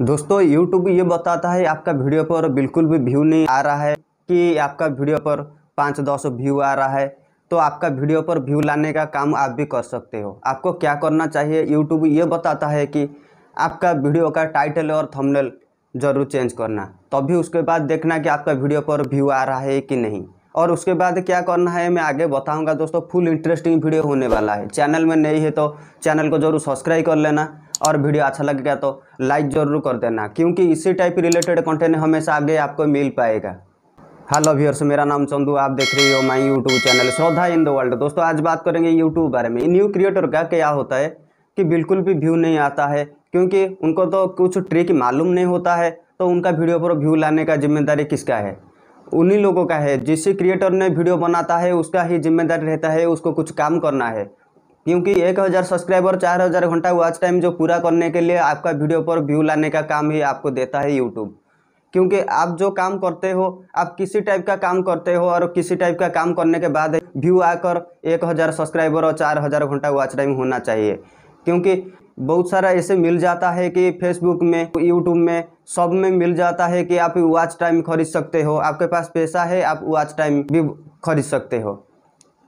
दोस्तों यूट्यूब ये बताता है आपका वीडियो पर बिल्कुल भी व्यू नहीं आ रहा है कि आपका वीडियो पर पाँच दस व्यू आ रहा है तो आपका वीडियो पर व्यू लाने का काम आप भी कर सकते हो आपको क्या करना चाहिए यूट्यूब ये बताता है कि आपका वीडियो का टाइटल और थंबनेल ज़रूर चेंज करना तभी तो उसके बाद देखना कि आपका वीडियो पर व्यू आ रहा है कि नहीं और उसके बाद क्या करना है मैं आगे बताऊंगा दोस्तों फुल इंटरेस्टिंग वीडियो होने वाला है चैनल में नहीं है तो चैनल को जरूर सब्सक्राइब कर लेना और वीडियो अच्छा लगेगा तो लाइक ज़रूर कर देना क्योंकि इसी टाइप रिलेटेड कंटेंट हमेशा आगे आपको मिल पाएगा हेलो व्यूअर्स मेरा नाम चंदू आप देख रहे हो my YouTube channel Shraddha in the world दोस्तों आज बात करेंगे यूट्यूब बारे में न्यू क्रिएटर का क्या होता है कि बिल्कुल भी व्यू नहीं आता है क्योंकि उनको तो कुछ ट्रिक मालूम नहीं होता है तो उनका वीडियो पर व्यू लाने का जिम्मेदारी किसका है उन्हीं लोगों का है जिस क्रिएटर ने वीडियो बनाता है उसका ही जिम्मेदारी रहता है उसको कुछ काम करना है क्योंकि एक हज़ार सब्सक्राइबर चार हज़ार घंटा वॉच टाइम जो पूरा करने के लिए आपका वीडियो पर व्यू लाने का काम ही आपको देता है यूट्यूब क्योंकि आप जो काम करते हो आप किसी टाइप का काम करते हो और किसी टाइप का काम करने के बाद व्यू आकर एक हज़ार सब्सक्राइबर और चार हज़ार घंटा वॉच टाइम होना चाहिए क्योंकि बहुत सारा ऐसे मिल जाता है कि फेसबुक में यूट्यूब में सब में मिल जाता है कि आप वॉच टाइम खरीद सकते हो आपके पास पैसा है आप वॉच टाइम भी खरीद सकते हो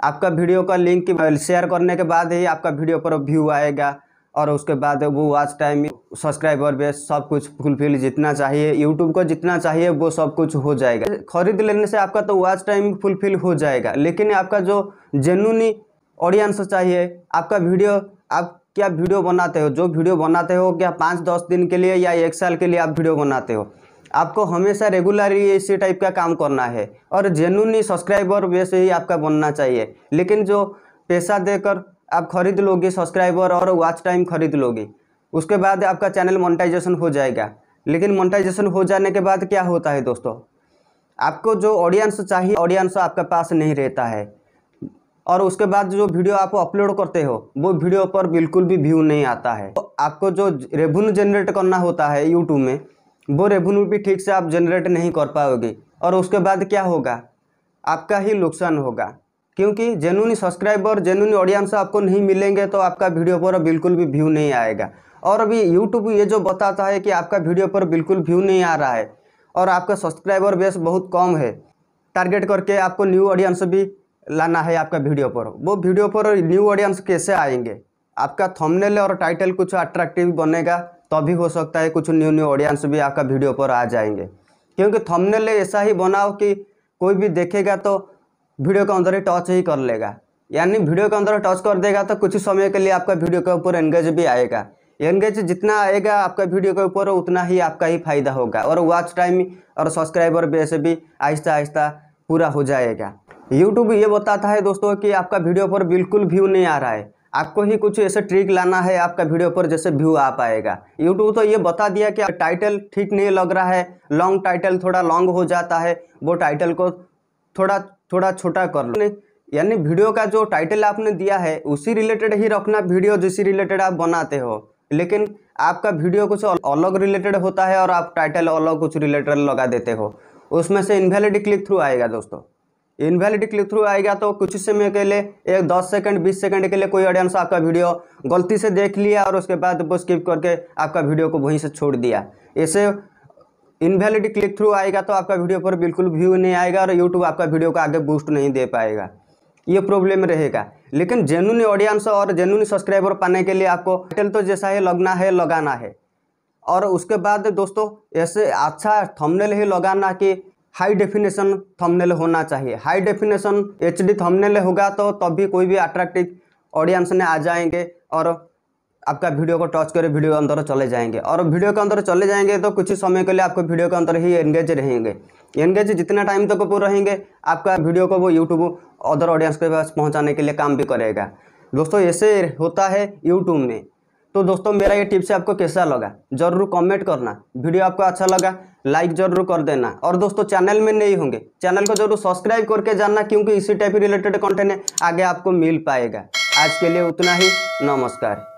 आपका वीडियो का लिंक शेयर करने के बाद ही आपका वीडियो पर व्यू आएगा और उसके बाद वो वाच टाइम सब्सक्राइबर बेस सब कुछ फुलफिल जितना चाहिए यूट्यूब को जितना चाहिए वो सब कुछ हो जाएगा खरीद लेने से आपका तो वाच टाइम फुलफिल हो जाएगा लेकिन आपका जो जेनुनी ऑडियंस चाहिए आपका वीडियो आप क्या वीडियो बनाते हो जो वीडियो बनाते हो क्या पाँच दस दिन के लिए या एक साल के लिए आप वीडियो बनाते हो आपको हमेशा रेगुलरली इसी टाइप का काम करना है और जेनुनी सब्सक्राइबर वैसे ही आपका बनना चाहिए लेकिन जो पैसा देकर आप खरीद लोगे सब्सक्राइबर और वॉच टाइम खरीद लोगे उसके बाद आपका चैनल मोनेटाइजेशन हो जाएगा लेकिन मोनेटाइजेशन हो जाने के बाद क्या होता है दोस्तों आपको जो ऑडियंस चाहिए ऑडियंस आपके पास नहीं रहता है और उसके बाद जो वीडियो आप अपलोड करते हो वो वीडियो पर बिल्कुल भी व्यू नहीं आता है तो आपको जो रेवेन्यू जनरेट करना होता है यूट्यूब में वो रेवेन्यू भी ठीक से आप जनरेट नहीं कर पाओगे और उसके बाद क्या होगा आपका ही नुकसान होगा क्योंकि जेनुनी सब्सक्राइबर जेनुनी ऑडियंस आपको नहीं मिलेंगे तो आपका वीडियो पर बिल्कुल भी व्यू नहीं आएगा और अभी यूट्यूब ये जो बताता है कि आपका वीडियो पर बिल्कुल व्यू नहीं आ रहा है और आपका सब्सक्राइबर बेस बहुत कम है टारगेट करके आपको न्यू ऑडियंस भी लाना है आपका वीडियो पर वो वीडियो पर न्यू ऑडियंस कैसे आएंगे आपका थंबनेल और टाइटल कुछ अट्रैक्टिव बनेगा तभी हो सकता है कुछ न्यू न्यू ऑडियंस भी आपका वीडियो पर आ जाएंगे क्योंकि थंबनेल ऐसा ही बनाओ कि कोई भी देखेगा तो वीडियो के अंदर ही टच ही कर लेगा यानी वीडियो के अंदर टच कर देगा तो कुछ समय के लिए आपका वीडियो के ऊपर एंगेज भी आएगा एंगेज जितना आएगा आपका वीडियो के ऊपर उतना ही आपका ही फायदा होगा और वॉच टाइम और सब्सक्राइबर बेस भी आहिस्ता आहिस्ता पूरा हो जाएगा यूट्यूब ये बताता है दोस्तों कि आपका वीडियो पर बिल्कुल व्यू नहीं आ रहा है आपको ही कुछ ऐसे ट्रिक लाना है आपका वीडियो पर जैसे व्यू आ पाएगा यूट्यूब तो ये बता दिया कि टाइटल ठीक नहीं लग रहा है लॉन्ग टाइटल थोड़ा लॉन्ग हो जाता है वो टाइटल को थोड़ा थोड़ा छोटा कर लो यानी वीडियो का जो टाइटल आपने दिया है उसी रिलेटेड ही रखना वीडियो जिसी रिलेटेड आप बनाते हो लेकिन आपका वीडियो कुछ अलग रिलेटेड होता है और आप टाइटल अलग कुछ रिलेटेड लगा देते हो उसमें से इनवैलिड क्लिक थ्रू आएगा दोस्तों इनवैलिड क्लिक थ्रू आएगा तो कुछ समय के लिए एक दस सेकंड बीस सेकंड के लिए कोई ऑडियंस आपका वीडियो गलती से देख लिया और उसके बाद वो स्किप करके आपका वीडियो को वहीं से छोड़ दिया ऐसे इनवैलिड क्लिक थ्रू आएगा तो आपका वीडियो पर बिल्कुल व्यू नहीं आएगा और यूट्यूब आपका वीडियो को आगे बूस्ट नहीं दे पाएगा ये प्रॉब्लम रहेगा लेकिन जेनुन ऑडियंस और जेनुन सब्सक्राइबर पाने के लिए आपको टाइटल तो जैसा है लगना है लगाना है और उसके बाद दोस्तों ऐसे अच्छा थंबनेल ही लगाना कि हाई डेफिनेशन थंबनेल होना चाहिए high definition H D thumbnail होगा तो तभी कोई भी अट्रैक्टिव ऑडियंस ने आ जाएंगे और आपका वीडियो को टच कर वीडियो के अंदर चले जाएंगे और वीडियो के अंदर चले जाएंगे तो कुछ समय के लिए आपको वीडियो के अंदर ही एंगेज रहेंगे एंगेज जितना टाइम तक वो रहेंगे आपका वीडियो को वो यूट्यूब अदर ऑडियंस के पास पहुँचाने के लिए काम भी करेगा दोस्तों ऐसे होता है यूट्यूब में तो दोस्तों मेरा ये टिप्स आपको कैसा लगा जरूर कमेंट करना वीडियो आपको अच्छा लगा लाइक जरूर कर देना और दोस्तों चैनल में नहीं होंगे चैनल को जरूर सब्सक्राइब करके जानना क्योंकि इसी टाइप रिलेटेड कंटेंट आगे आपको मिल पाएगा आज के लिए उतना ही नमस्कार